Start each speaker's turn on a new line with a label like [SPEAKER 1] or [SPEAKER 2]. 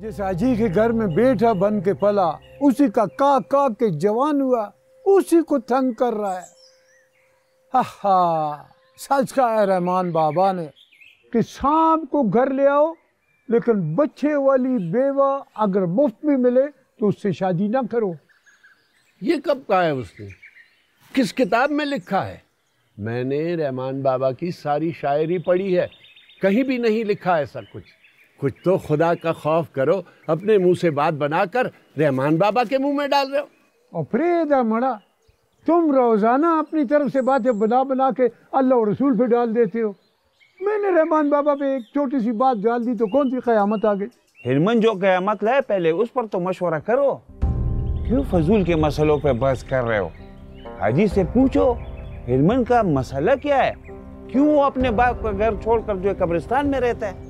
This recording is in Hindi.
[SPEAKER 1] जिस अजी के घर में बेटा बन के पला उसी का का का के जवान हुआ उसी को तंग कर रहा है हा सच का है रहमान बाबा ने कि सांप को घर ले आओ लेकिन बच्चे वाली बेवा अगर मुफ्त में मिले तो उससे शादी ना करो
[SPEAKER 2] ये कब कहा है उसने किस किताब में लिखा है मैंने रहमान बाबा की सारी शायरी पढ़ी है कहीं भी नहीं लिखा ऐसा कुछ कुछ तो खुदा का खौफ करो अपने मुंह से बात बनाकर रहमान बाबा के मुंह में डाल रहे हो अफरेदा मड़ा
[SPEAKER 1] तुम रोज़ाना अपनी तरफ से बातें बना बना के अल्लाह और रसूल पे डाल देते हो मैंने रहमान बाबा पे एक छोटी सी बात डाल दी तो कौन सी क्यामत आ गई
[SPEAKER 3] हिरमन जो क़्यामत लाए पहले उस पर तो मशवरा करो क्यों फजूल के मसलों पे बहस कर रहे हो हाजी से पूछो हिरमन का मसला क्या है क्यों वो अपने बाप का घर छोड़कर जो कब्रिस्तान में रहता है